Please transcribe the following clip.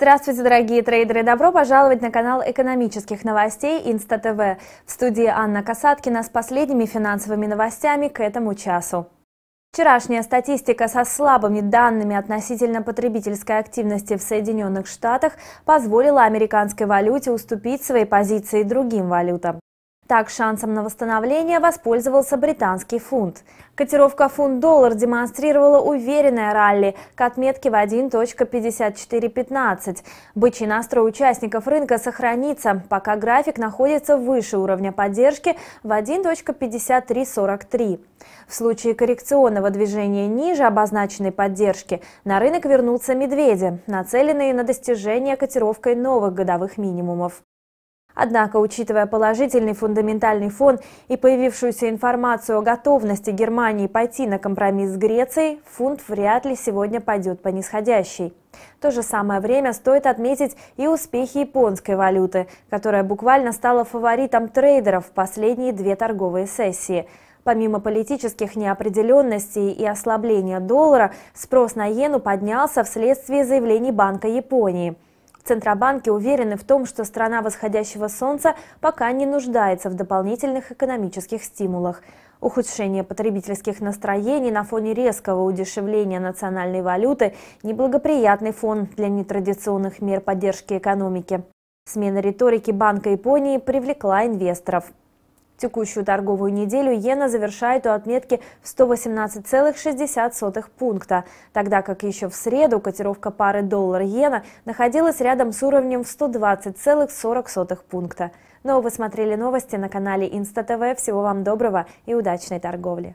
Здравствуйте, дорогие трейдеры! Добро пожаловать на канал экономических новостей Инста-ТВ. В студии Анна Касаткина с последними финансовыми новостями к этому часу. Вчерашняя статистика со слабыми данными относительно потребительской активности в Соединенных Штатах позволила американской валюте уступить свои позиции другим валютам. Так шансом на восстановление воспользовался британский фунт. Котировка фунт-доллар демонстрировала уверенное ралли к отметке в 1.5415. Бычий настрой участников рынка сохранится, пока график находится выше уровня поддержки в 1.5343. В случае коррекционного движения ниже обозначенной поддержки на рынок вернутся медведи, нацеленные на достижение котировкой новых годовых минимумов. Однако, учитывая положительный фундаментальный фон и появившуюся информацию о готовности Германии пойти на компромисс с Грецией, фунт вряд ли сегодня пойдет по нисходящей. В то же самое время стоит отметить и успехи японской валюты, которая буквально стала фаворитом трейдеров в последние две торговые сессии. Помимо политических неопределенностей и ослабления доллара, спрос на иену поднялся вследствие заявлений Банка Японии – в Центробанке уверены в том, что страна восходящего солнца пока не нуждается в дополнительных экономических стимулах. Ухудшение потребительских настроений на фоне резкого удешевления национальной валюты – неблагоприятный фон для нетрадиционных мер поддержки экономики. Смена риторики Банка Японии привлекла инвесторов. Текущую торговую неделю иена завершает у отметки в 118,60 пункта, тогда как еще в среду котировка пары доллар-иена находилась рядом с уровнем в 120,40 пункта. Ну а вы смотрели новости на канале Инста ТВ. Всего вам доброго и удачной торговли!